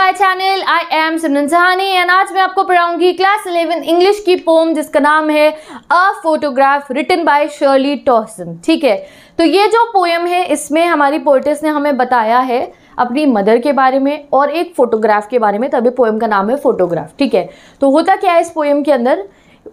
My channel I am Simran Jahani and आज मैं आपको पढ़ाऊंगी क्लास 11 इंग्लिश की पोम जिसका नाम है a photograph written by Shirley Toulson ठीक है तो ये जो पोएम है इसमें हमारी पोर्टिस ने हमें बताया है अपनी मदर के बारे में और एक फ़ोटोग्राफ के बारे में तभी पोएम का नाम है फ़ोटोग्राफ ठीक है तो होता क्या है इस पोएम के अंदर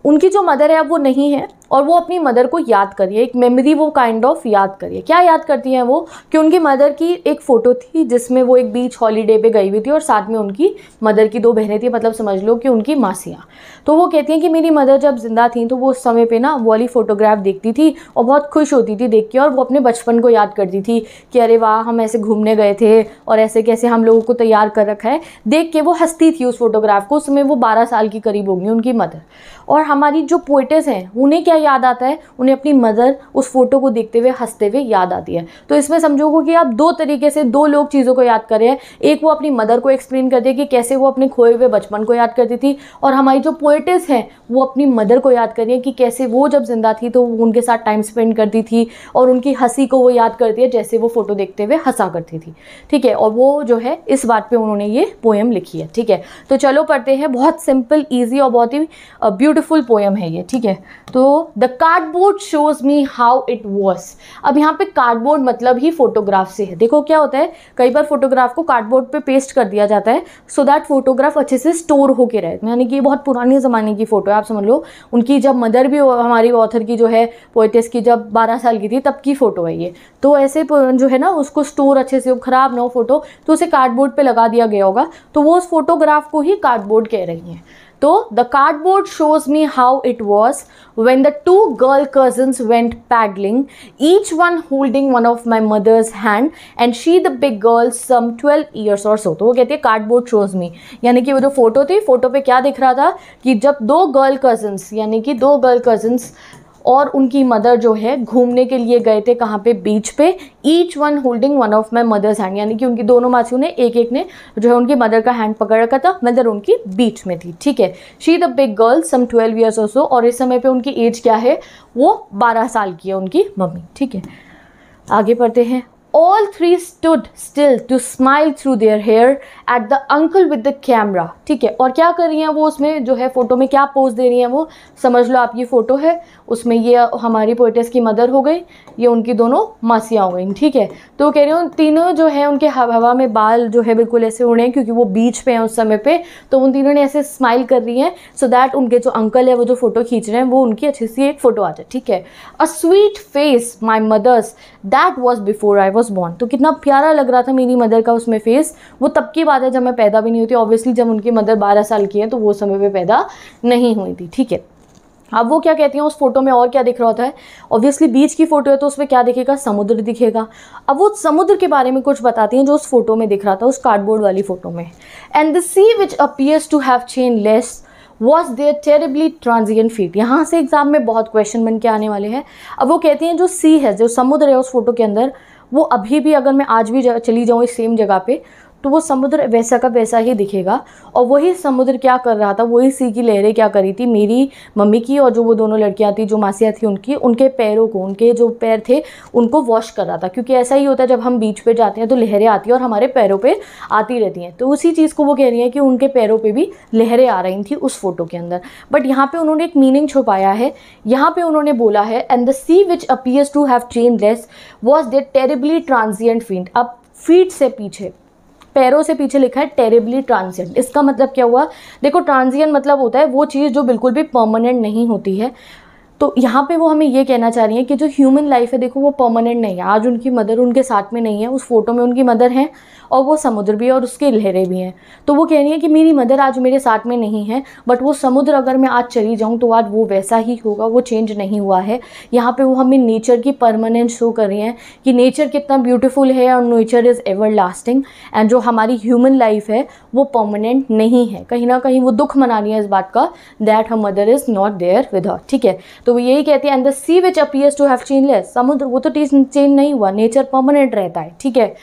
उनकी जो मदर है अब वो नहीं है और वो अपनी मदर को याद करिए एक मेमोरी वो काइंड ऑफ याद करिए क्या याद करती हैं वो कि उनकी मदर की एक फ़ोटो थी जिसमें वो एक बीच हॉलीडे पे गई हुई थी और साथ में उनकी मदर की दो बहनें थी मतलब समझ लो कि उनकी मासियाँ तो वो कहती हैं कि मेरी मदर जब ज़िंदा थी तो वो उस समय पर ना वो वाली फ़ोटोग्राफ देखती थी और बहुत खुश होती थी देख के और वो अपने बचपन को याद करती थी कि अरे वाह हम ऐसे घूमने गए थे और ऐसे कैसे हम लोगों को तैयार कर रखा है देख के वो हंसती थी उस फोटोग्राफ को उस समय वो बारह साल की करीब होंगी उनकी मदर और हमारी जो पोइटस हैं उन्हें क्या याद आता है उन्हें अपनी मदर उस फोटो को देखते हुए हंसते हुए याद आती है तो इसमें समझोगे कि आप दो तरीके से दो लोग चीज़ों को याद करें एक वो अपनी मदर को एक्सप्लेन करते है कि कैसे वो अपने खोए हुए बचपन को याद करती थी और हमारी जो पोइटिस हैं वो अपनी मदर को याद करिए कि कैसे वो जब जिंदा थी तो उनके साथ टाइम स्पेंड करती थी और उनकी हंसी को वो याद करती है जैसे वो फ़ोटो देखते हुए हंसा करती थी ठीक है और वो जो है इस बात पर उन्होंने ये पोएम लिखी है ठीक है तो चलो पढ़ते हैं बहुत सिंपल ईजी और बहुत ही ब्यूटिफुल पोएम है ये ठीक है तो the cardboard shows me how it was अब यहाँ पे कार्डबोर्ड मतलब ही फोटोग्राफ से है देखो क्या होता है कई बार फोटोग्राफ को कार्डबोर्ड पे पेस्ट कर दिया जाता है सो दैट फोटोग्राफ अच्छे से स्टोर होके रहे यानी कि ये बहुत पुराने ज़माने की फ़ोटो है आप समझ लो उनकी जब मदर भी हमारी ऑथर की जो है पोइटिस की जब बारह साल की थी तब की फ़ोटो है ये तो ऐसे जो है ना उसको स्टोर अच्छे से ख़राब ना हो फोटो तो उसे कार्डबोर्ड पर लगा दिया गया होगा तो वो उस फोटोग्राफ को ही कार्डबोर्ड कह रही हैं तो the cardboard shows me how it was when the two girl cousins went paddling each one holding one of my mother's hand and she the big girl some twelve years और सो तो वो कहती है कार्डबोर्ड शोज मी यानी कि वो जो फोटो थी फोटो पे क्या दिख रहा था कि जब दो गर्ल कजन्स यानी कि दो गर्ल कजन्स और उनकी मदर जो है घूमने के लिए गए थे कहाँ पे बीच पे each one holding one of my mother's hand यानी कि उनकी दोनों मासियों ने एक एक ने जो है उनकी मदर का हैंड पकड़ रखा था मदर उनकी बीच में थी ठीक है she the big girl some twelve years or so और इस समय पर उनकी एज क्या है वो बारह साल की है उनकी मम्मी ठीक है आगे पढ़ते हैं All three stood still to smile through their hair at the uncle with the camera. ठीक है और क्या कर रही हैं वो उसमें जो है फ़ोटो में क्या पोज दे रही हैं वो समझ लो आपकी फ़ोटो है उसमें ये हमारी पोइटेस की मदर हो गई ये उनकी दोनों मासियाँ हो गई ठीक है तो कह रही हूँ तीनों जो है उनके हवा में बाल जो है बिल्कुल ऐसे उड़े हैं क्योंकि वो बीच पे हैं उस समय पे तो उन तीनों ने ऐसे स्माइल कर रही हैं सो so दैट उनके जो अंकल है वो जो फ़ोटो खींच रहे हैं वो उनकी अच्छी सी एक फ़ोटो आ जाए ठीक है a sweet face my mother's that was before I was was born तो कितना प्यारा लग रहा था मेरी मदर का उसमें फेस वो तब की बात है जब मैं पैदा भी नहीं होती ऑब्वियसली जब उनकी मदर बारह साल की है तो वो समय पर पैदा नहीं हुई थी ठीक है अब वो क्या कहती हैं उस फोटो में और क्या दिख रहा होता है ऑब्वियसली बीच की फोटो है तो उसमें क्या दिखेगा समुद्र दिखेगा अब वो समुद्र के बारे में कुछ बताती हैं जो उस फोटो में दिख रहा था उस कार्डबोर्ड वाली फोटो में and the sea which appears to have changeless was there terribly transient feet यहाँ से एग्जाम में बहुत क्वेश्चन बन के आने वाले हैं अब वो कहती हैं जो सी है जो समुद्र है उस फोटो के अंदर वो अभी भी अगर मैं आज भी चली जाऊँ इस सेम जगह पे तो वो समुद्र वैसा का वैसा ही दिखेगा और वही समुद्र क्या कर रहा था वही सी की लहरें क्या करी थी मेरी मम्मी की और जो वो दोनों लड़कियाँ थी जो मासियाँ थी उनकी उनके पैरों को उनके जो पैर थे उनको वॉश कर रहा था क्योंकि ऐसा ही होता है जब हम बीच पर जाते हैं तो लहरें आती हैं और हमारे पैरों पर आती रहती हैं तो उसी चीज़ को वो कह रही हैं कि उनके पैरों पर भी लहरें आ रही थी उस फोटो के अंदर बट यहाँ पर उन्होंने एक मीनिंग छुपाया है यहाँ पर उन्होंने बोला है and the sea which appears to have changeless was they terribly transient feet अब फीट से पीछे पैरों से पीछे लिखा है टेरेबली ट्रांजियंट इसका मतलब क्या हुआ देखो ट्रांजियंट मतलब होता है वो चीज़ जो बिल्कुल भी परमानेंट नहीं होती है तो यहाँ पे वो हमें ये कहना चाह रही हैं कि जो ह्यूमन लाइफ है देखो वो परमानेंट नहीं है आज उनकी मदर उनके साथ में नहीं है उस फोटो में उनकी मदर हैं और वो समुद्र भी है और उसके लहरें भी हैं तो वो कह रही है कि मेरी मदर आज मेरे साथ में नहीं है बट वो समुद्र अगर मैं आज चली जाऊँ तो आज वो वैसा ही होगा वो चेंज नहीं हुआ है यहाँ पर वो हमें नेचर की परमानेंट शो कर रही हैं कि नेचर कितना ब्यूटिफुल है और nature is everlasting and जो हमारी ह्यूमन लाइफ है वो परमानेंट नहीं है कहीं ना कहीं वो दुख मना रही है इस बात का that her mother is not there with her ठीक है तो वो यही कहती है and the sea which appears to have changeless समुद्र वो तो चेंज नहीं हुआ नेचर परमानेंट रहता है ठीक है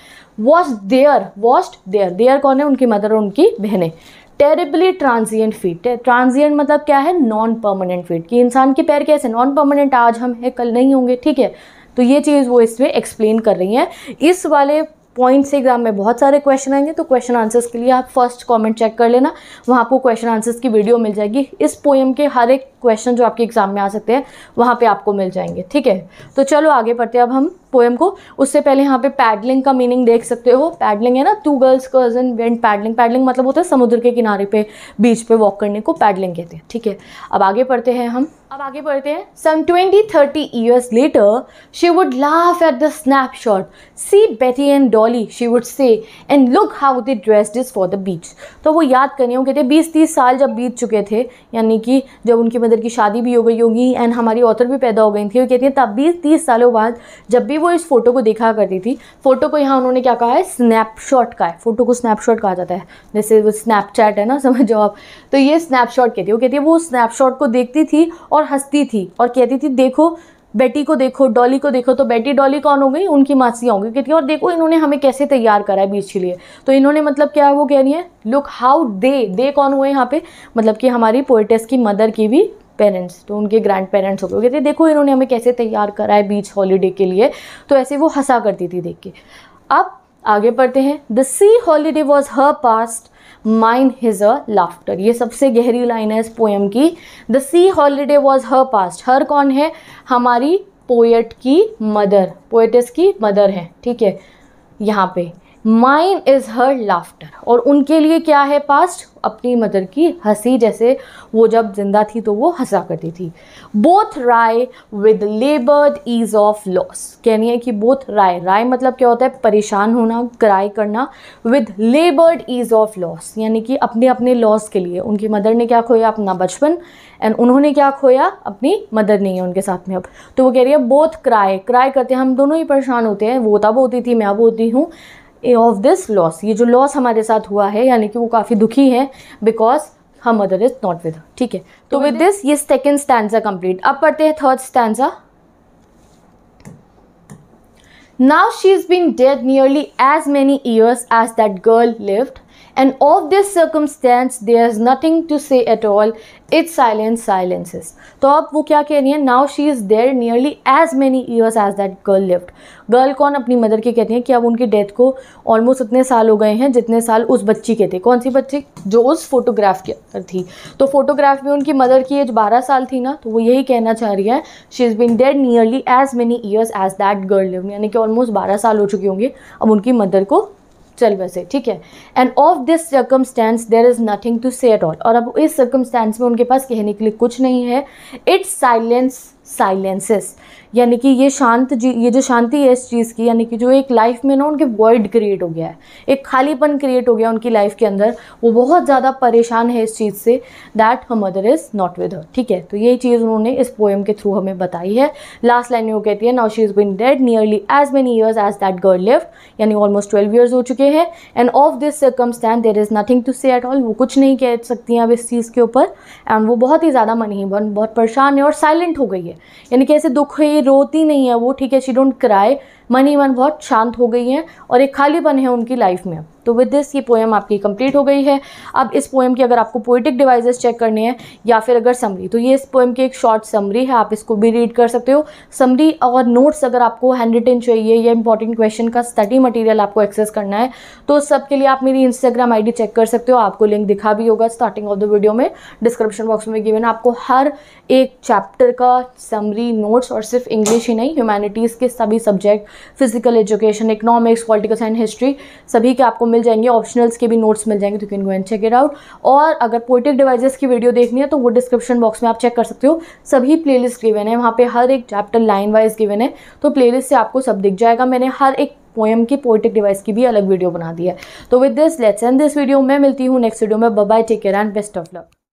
was there was there there कौन है उनकी मदर और उनकी बहनें टेरेबली ट्रांजियंट फीट ट्रांजियंट मतलब क्या है नॉन परमानेंट फीट कि इंसान के पैर कैसे नॉन परमानेंट आज हम है कल नहीं होंगे ठीक है तो ये चीज़ वो इसमें एक्सप्लेन कर रही हैं इस वाले पॉइंट्स एग्जाम में बहुत सारे क्वेश्चन आएंगे तो क्वेश्चन आंसर्स के लिए आप फर्स्ट कमेंट चेक कर लेना वहाँ आपको क्वेश्चन आंसर्स की वीडियो मिल जाएगी इस पोएम के हर एक क्वेश्चन जो आपके एग्ज़ाम में आ सकते हैं वहाँ पे आपको मिल जाएंगे ठीक है तो चलो आगे पढ़ते हैं अब हम पोएम को उससे पहले यहाँ पे पैडलिंग का मीनिंग देख सकते हो पैडलिंग है ना two girls cousin went paddling paddling मतलब होता है समुद्र के किनारे पे बीच पे वॉक करने को पैडलिंग कहते हैं ठीक है अब आगे पढ़ते हैं हम अब आगे पढ़ते हैं some twenty thirty years later she would laugh at the snapshot see Betty and dolly she would say, and look how they dressed this for the beach. तो वो याद करें वो कहते हैं बीस तीस साल जब बीत चुके थे यानी कि जब उनकी मदर की शादी भी हो गई होगी एंड हमारी ऑथर भी पैदा हो गई थी वो कहती हैं तब बीस तीस सालों बाद जब भी वो इस फ़ोटो को देखा करती थी फ़ोटो को यहाँ उन्होंने क्या कहा है स्नैपशॉट का है फ़ोटो को स्नैपशॉट कहा जाता है जैसे वो स्नैपचैट है ना समझ जाओ आप तो ये स्नैपशॉट कहती है वो कहती है वो स्नैपशॉट को देखती थी और हंसती थी और कहती थी देखो बेटी को देखो डॉली को देखो तो बेटी डॉली कौन हो गई उनकी मासियाँ हो गई कहती है और देखो इन्होंने हमें कैसे तैयार करा है बीच के लिए तो इन्होंने मतलब क्या है वो कह रही है लुक हाउ दे दे कौन हुए यहाँ पे मतलब कि हमारी पोइटेस की मदर की भी पेरेंट्स तो उनके ग्रैंड पेरेंट्स हो गए कहते देखो इन्होंने हमें कैसे तैयार करा है बीच हॉलीडे के लिए तो ऐसे वो हंसा करती थी देख के अब आगे बढ़ते हैं the sea holiday was her past mine his a laughter ये सबसे गहरी लाइन है इस पोएम की the sea holiday was her past her कौन है हमारी पोएट की मदर पोएटिस की मदर है ठीक है यहाँ पे माइन इज़ हर लाफ्टर और उनके लिए क्या है पास्ट अपनी मदर की हंसी जैसे वो जब जिंदा थी तो वो हंसा करती थी both wry with laboured ease of loss कहनी है कि बोथ राय राय मतलब क्या होता है परेशान होना कराई करना with laboured ease of loss यानी कि अपने अपने लॉस के लिए उनकी मदर ने क्या खोया अपना बचपन एंड उन्होंने क्या खोया अपनी मदर नहीं है उनके साथ में अब तो वो कह रही है बोथ क्राई क्राई करते हैं हम दोनों ही परेशान होते हैं वो तब होती थी मैं अब होती हूँ ऑफ दिस लॉस ये जो लॉस हमारे साथ हुआ है यानी कि वो काफ़ी दुखी हैं because her mother is not with ठीक है तो विद तो दिस ये सेकेंड स्टैंडा कंप्लीट अब पढ़ते हैं third stanza now she is been dead nearly as many years as that girl lived and of this circumstance there's nothing to say at all it's silence silences तो अब वो क्या कह रही है now she is there nearly as many years as that girl lived girl कौन अपनी mother की कहती है कि अब उनकी डेथ को ऑलमोस्ट उतने साल हो गए हैं जितने साल उस बच्ची के थे कौन सी बच्ची जो उस फोटोग्राफ के अंदर थी तो फोटोग्राफ में उनकी मदर की एज बारह साल थी ना तो वो यही कहना चाह रही है she is been dead nearly as many years as that girl lived यानी कि ऑलमोस्ट बारह साल हो चुके होंगे अब उनकी मदर को चल वैसे ठीक है and of this circumstance there is nothing to say at all और अब इस सर्कमस्टेंस में उनके पास कहने के लिए कुछ नहीं है इट्स साइलेंस साइलेंसेस यानी कि ये शांत जी ये जो शांति है इस चीज़ की यानी कि जो एक लाइफ में ना उनके वर्ड क्रिएट हो गया है एक खालीपन क्रिएट हो गया उनकी लाइफ के अंदर वो बहुत ज़्यादा परेशान है इस चीज़ से that her mother is not with her ठीक है तो यही चीज़ उन्होंने इस पोएम के थ्रू हमें बताई है लास्ट लाइन में वो कहती है now she is been dead nearly as many years as that girl live यानी ऑलमोस्ट ट्वेल्व ईयर्स हो चुके हैं and of this circumstance there is nothing to say at all वो कुछ नहीं कह सकती हैं अब इस चीज़ के ऊपर एंड वो बहुत ही ज़्यादा बन बहुत परेशान है और साइलेंट हो गई है है यानी कि ऐसे दुख है रोती नहीं है वो ठीक है शी डोंट क्राई मन ही मन बहुत शांत हो गई हैं और एक खालीपन है उनकी लाइफ में तो विद दिस ये पोएम आपकी कंप्लीट हो गई है अब इस पोएम की अगर आपको पोइटिक डिवाइसेस चेक करने हैं या फिर अगर समरी तो ये इस पोएम की एक शॉर्ट समरी है आप इसको भी रीड कर सकते हो समरी और नोट्स अगर आपको हैंड रिटन चाहिए या इंपॉर्टेंट क्वेश्चन का स्टडी मटेरियल आपको एक्सेस करना है तो उस सबके लिए आप मेरी इंस्टाग्राम आई चेक कर सकते हो आपको लिंक दिखा भी होगा स्टार्टिंग ऑफ द वीडियो में डिस्क्रिप्शन बॉक्स में गिवन आपको हर एक चैप्टर का समरी नोट्स और सिर्फ इंग्लिश ही नहीं ह्यूमैनिटीज़ के सभी subject physical education economics political science history सभी के आपको मिल जाएंगे ऑप्शनल्स के भी नोट्स मिल जाएंगे तो can go and check it out और अगर पोइटिक डिवाइजेस की वीडियो देखनी है तो वो डिस्क्रिप्शन बॉक्स में आप चेक कर सकते हो सभी प्ले लिस्ट गिवन है वहाँ पर हर एक चैप्टर लाइन वाइज गिवन है तो प्ले से आपको सब दिख जाएगा मैंने हर एक पोएम की पोइटिक डिवाइस की भी अलग वीडियो बना दी है तो with this let's end this video मैं मिलती हूँ नेक्स्ट वीडियो में bye take care and best of luck